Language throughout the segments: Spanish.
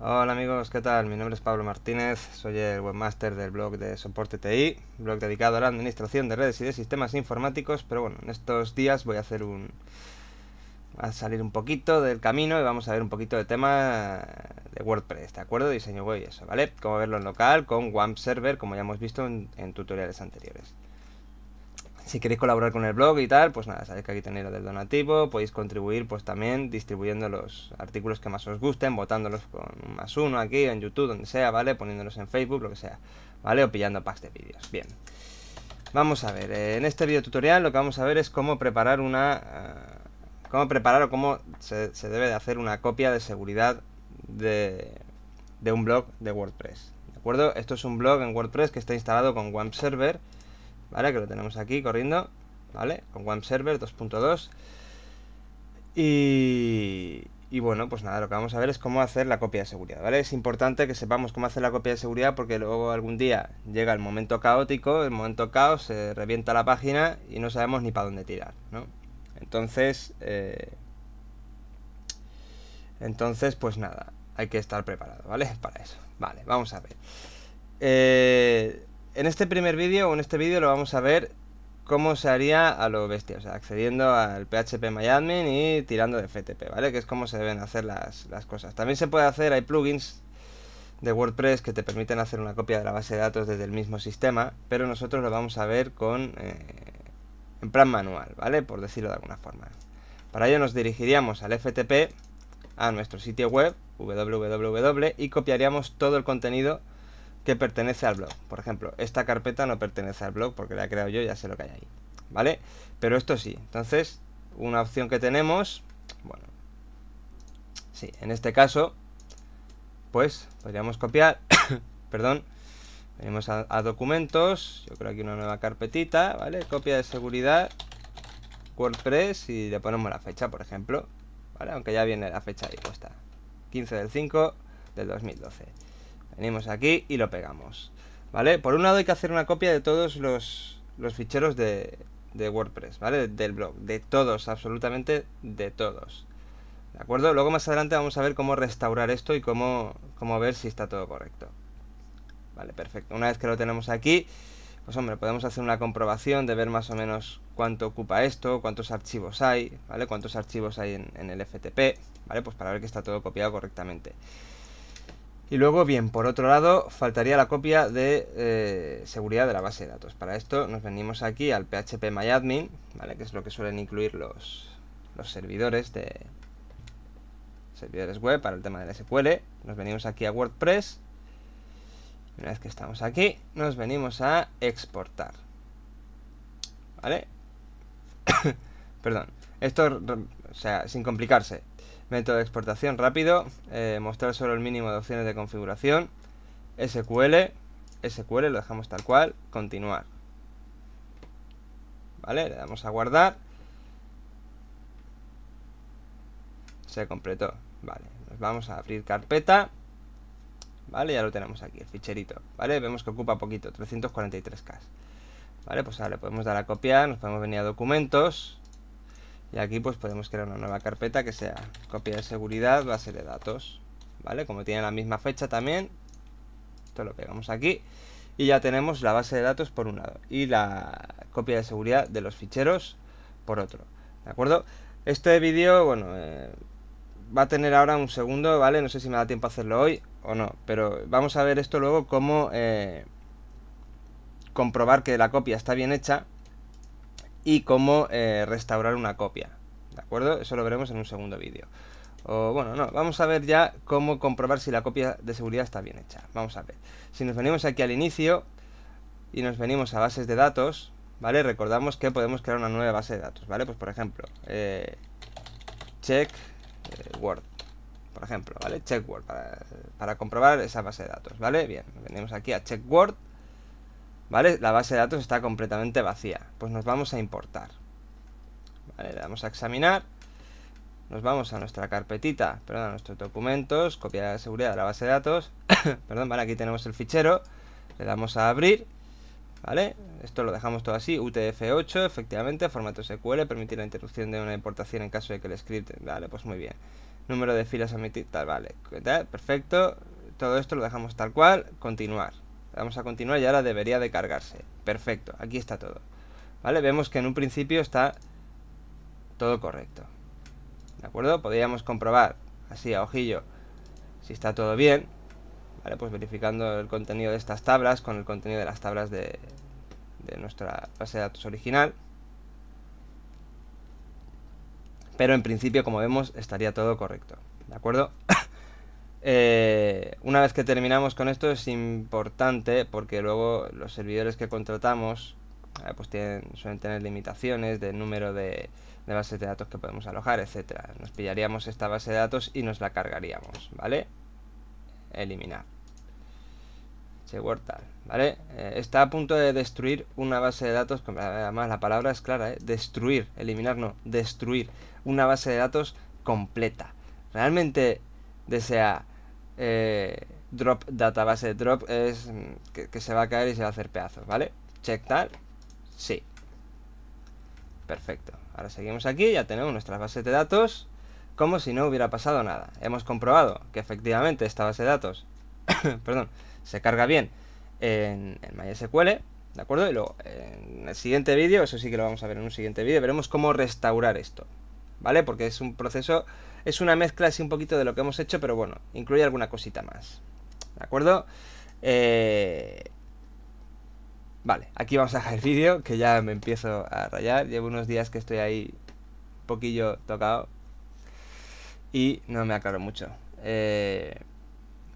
Hola amigos, ¿qué tal? Mi nombre es Pablo Martínez, soy el webmaster del blog de Soporte TI, blog dedicado a la administración de redes y de sistemas informáticos, pero bueno, en estos días voy a hacer un... a salir un poquito del camino y vamos a ver un poquito de tema de WordPress, ¿de acuerdo? Diseño web y eso, ¿vale? Como verlo en local con WAMP Server, como ya hemos visto en tutoriales anteriores si queréis colaborar con el blog y tal, pues nada, sabéis que aquí tenéis lo del donativo, podéis contribuir pues también distribuyendo los artículos que más os gusten, votándolos con más uno aquí, en YouTube, donde sea, ¿vale? Poniéndolos en Facebook, lo que sea, ¿vale? O pillando packs de vídeos. Bien. Vamos a ver, en este video tutorial lo que vamos a ver es cómo preparar una... Eh, cómo preparar o cómo se, debe de hacer una copia de seguridad de, un blog de WordPress. ¿De acuerdo? Esto es un blog en WordPress que está instalado con WAMP Server ¿vale? Que lo tenemos aquí corriendo, ¿vale? Con one Server 2.2. Y, y bueno, pues nada, lo que vamos a ver es cómo hacer la copia de seguridad, ¿vale? Es importante que sepamos cómo hacer la copia de seguridad porque luego algún día llega el momento caótico, el momento caos, se revienta la página y no sabemos ni para dónde tirar, ¿no? Entonces, eh... entonces, pues nada, hay que estar preparado, ¿vale? Para eso. Vale, vamos a ver. Eh... En este primer vídeo, o en este vídeo, lo vamos a ver cómo se haría a lo bestia, o sea, accediendo al PHP MyAdmin y tirando de FTP, ¿vale? Que es como se deben hacer las, las cosas. También se puede hacer, hay plugins de WordPress que te permiten hacer una copia de la base de datos desde el mismo sistema, pero nosotros lo vamos a ver con eh, en plan manual, ¿vale? Por decirlo de alguna forma. Para ello nos dirigiríamos al FTP, a nuestro sitio web, www, y copiaríamos todo el contenido que pertenece al blog. Por ejemplo, esta carpeta no pertenece al blog porque la he creado yo, ya sé lo que hay ahí. ¿Vale? Pero esto sí. Entonces, una opción que tenemos, bueno, sí, en este caso, pues podríamos copiar, perdón, venimos a, documentos, yo creo que una nueva carpetita, ¿vale? Copia de seguridad, WordPress y le ponemos la fecha, por ejemplo, ¿vale? Aunque ya viene la fecha ahí puesta, 15 del 5 del 2012. Venimos aquí y lo pegamos. ¿Vale? Por un lado hay que hacer una copia de todos los, ficheros de, WordPress, ¿vale? Del blog, de todos, absolutamente de todos. ¿De acuerdo? Luego más adelante vamos a ver cómo restaurar esto y cómo, cómo ver si está todo correcto. Vale, perfecto. Una vez que lo tenemos aquí, pues hombre, podemos hacer una comprobación de ver más o menos cuánto ocupa esto, cuántos archivos hay, ¿vale? Cuántos archivos hay en, en el FTP, ¿vale? Pues para ver que está todo copiado correctamente. Y luego, bien, por otro lado, faltaría la copia de eh, seguridad de la base de datos. Para esto nos venimos aquí al PHP MyAdmin, ¿vale? que es lo que suelen incluir los, los servidores de servidores web para el tema del SQL. Nos venimos aquí a WordPress. Una vez que estamos aquí, nos venimos a exportar. ¿Vale? Perdón. Esto, o sea, sin complicarse. Método de exportación rápido, eh, mostrar solo el mínimo de opciones de configuración, SQL, SQL lo dejamos tal cual, continuar. ¿Vale? Le damos a guardar. Se completó. Vale, nos vamos a abrir carpeta. ¿Vale? Ya lo tenemos aquí, el ficherito. ¿Vale? Vemos que ocupa poquito, 343K. ¿Vale? Pues ahora le podemos dar a copiar, nos podemos venir a documentos, y aquí pues podemos crear una nueva carpeta que sea copia de seguridad, base de datos. ¿Vale? Como tiene la misma fecha también, esto lo pegamos aquí. Y ya tenemos la base de datos por un lado y la copia de seguridad de los ficheros por otro. ¿De acuerdo? Este vídeo, bueno, eh, va a tener ahora un segundo, ¿vale? No sé si me da tiempo a hacerlo hoy o no, pero vamos a ver esto luego cómo eh, comprobar que la copia está bien hecha y cómo eh, restaurar una copia. ¿De acuerdo? Eso lo veremos en un segundo vídeo. O bueno, no, vamos a ver ya cómo comprobar si la copia de seguridad está bien hecha. Vamos a ver. Si nos venimos aquí al inicio y nos venimos a bases de datos, ¿vale? Recordamos que podemos crear una nueva base de datos, ¿vale? Pues por ejemplo, eh, check eh, Word, por ejemplo, ¿vale? Check Word para, para comprobar esa base de datos, ¿vale? Bien, venimos aquí a check Word ¿Vale? La base de datos está completamente vacía. Pues nos vamos a importar. Vale, le damos a examinar. Nos vamos a nuestra carpetita, perdón, a nuestros documentos, copia de seguridad de la base de datos. perdón, vale, aquí tenemos el fichero. Le damos a abrir. ¿Vale? Esto lo dejamos todo así, UTF-8, efectivamente, formato SQL, permitir la interrupción de una importación en caso de que el script... Vale, pues muy bien. Número de filas a tal, vale. perfecto. Todo esto lo dejamos tal cual, continuar vamos a continuar y ahora debería de cargarse. Perfecto, aquí está todo. ¿Vale? Vemos que en un principio está todo correcto. ¿De acuerdo? Podríamos comprobar así a ojillo si está todo bien. ¿Vale? Pues verificando el contenido de estas tablas con el contenido de las tablas de, de nuestra base de datos original. Pero en principio, como vemos, estaría todo correcto. ¿De acuerdo? Eh, una vez que terminamos con esto es importante porque luego los servidores que contratamos eh, pues tienen, suelen tener limitaciones del número de, bases de datos que podemos alojar, etcétera. Nos pillaríamos esta base de datos y nos la cargaríamos, ¿vale? Eliminar. Chewortal, ¿vale? Eh, está a punto de destruir una base de datos, además la palabra es clara, destruir, eliminar no, destruir una base de datos completa. Realmente desea eh, drop database drop es mm, que, se va a caer y se va a hacer pedazos, ¿vale? Check tal, sí. Perfecto. Ahora seguimos aquí, ya tenemos nuestra base de datos como si no hubiera pasado nada. Hemos comprobado que efectivamente esta base de datos, perdón, se carga bien en, en MySQL, ¿de acuerdo? Y luego en el siguiente vídeo, eso sí que lo vamos a ver en un siguiente vídeo, veremos cómo restaurar esto, ¿vale? Porque es un proceso es una mezcla así un poquito de lo que hemos hecho, pero bueno, incluye alguna cosita más. ¿De acuerdo? Eh, vale, aquí vamos a dejar el vídeo, que ya me empiezo a rayar. Llevo unos días que estoy ahí poquillo tocado y no me aclaro mucho. Eh,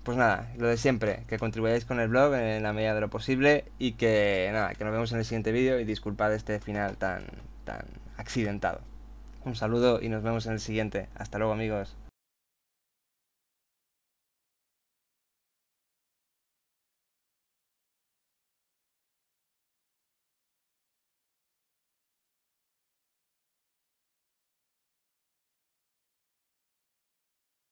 pues nada, lo de siempre, que contribuyáis con el blog en la medida de lo posible y que nada, que nos vemos en el siguiente vídeo y disculpad este final tan, tan accidentado. Un saludo y nos vemos en el siguiente. Hasta luego amigos.